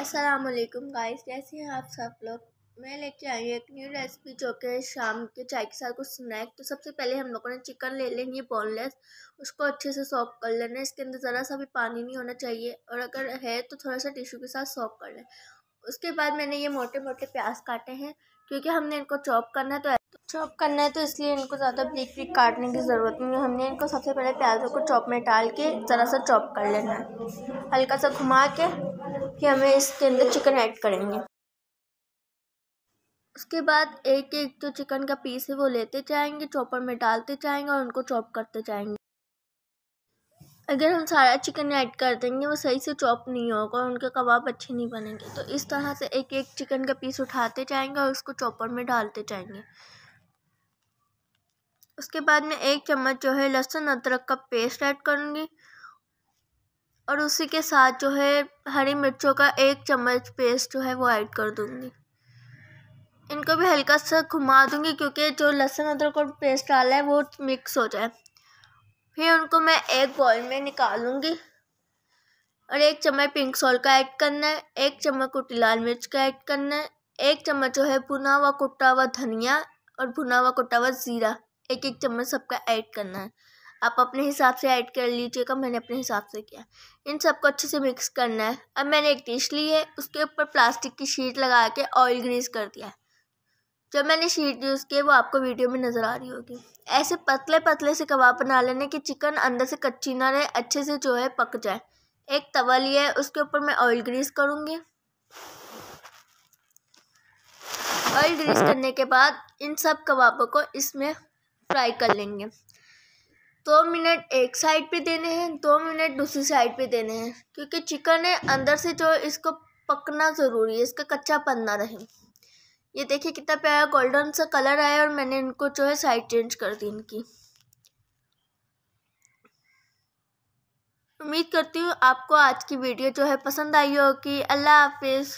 असलकुम गाइस कैसे हैं आप सब लोग मैं लेके आई हूँ एक न्यू रेसिपी जो कि शाम के चाय के साथ कुछ स्नैक तो सबसे पहले हम लोगों ने चिकन ले लेंगे बोनलेस उसको अच्छे से सॉफ कर लेना इसके अंदर ज़रा सा भी पानी नहीं होना चाहिए और अगर है तो थोड़ा सा टिशू के साथ सॉफ कर लें उसके बाद मैंने ये मोटे मोटे प्याज काटे हैं क्योंकि हमने इनको चॉप करना है तो चॉप करना है तो इसलिए इनको ज़्यादा ब्रिक ब्रिक काटने की ज़रूरत नहीं है हमने इनको सबसे पहले प्याजों को चॉप में डाल के ज़रा सा चॉप कर लेना है हल्का सा घुमा के कि हमें इसके अंदर चिकन ऐड करेंगे उसके बाद एक एक जो चिकन का पीस है वो लेते जाएंगे चॉपर में डालते जाएंगे और उनको चॉप करते जाएंगे अगर हम सारा चिकन ऐड कर देंगे वो सही से चॉप नहीं होगा और उनके कबाब अच्छे नहीं बनेंगे तो इस तरह से एक एक चिकन का पीस उठाते जाएंगे और उसको चॉपर में डालते जाएंगे उसके बाद मैं एक चम्मच जो है लहसुन अदरक का पेस्ट ऐड करूँगी और उसी के साथ जो है हरी मिर्चों का एक चम्मच पेस्ट जो है वो ऐड कर दूँगी इनको भी हल्का सा घुमा दूँगी क्योंकि जो लहसुन अदरक और पेस्ट डाला है वो मिक्स हो जाए फिर उनको मैं एक बॉल में निकालूँगी और एक चम्मच पिंक सॉल्ट का ऐड करना है एक चम्मच कुटी लाल मिर्च का ऐड करना है एक चम्मच जो है भुना हुआ कुटा हुआ धनिया और भुना हुआ कुटा हुआ ज़ीरा एक एक चम्मच सबका ऐड करना है आप अपने हिसाब से ऐड कर लीजिएगा मैंने अपने हिसाब से किया इन सबको अच्छे से मिक्स करना है अब मैंने एक डिश ली है उसके ऊपर प्लास्टिक की शीट लगा के ऑयल ग्रीस कर दिया है जब मैंने शीट यूज़ की वो आपको वीडियो में नज़र आ रही होगी ऐसे पतले पतले से कबाब बना लेने कि चिकन अंदर से कच्ची ना रहे अच्छे से जो है पक जाए एक तवा लिया है उसके ऊपर मैं ऑयल ग्रीस करूँगी ऑयल ग्रीस करने के बाद इन सब कबाबों को इसमें फ्राई कर लेंगे दो मिनट एक साइड पे देने हैं दो मिनट दूसरी साइड पे देने हैं क्योंकि चिकन है अंदर से जो इसको पकना ज़रूरी है इसका कच्चा पन्ना रहे ये देखिए कितना प्यारा गोल्डन सा कलर आया और मैंने इनको जो है साइड चेंज कर दी इनकी उम्मीद करती हूँ आपको आज की वीडियो जो है पसंद आई होगी अल्लाह हाफिज़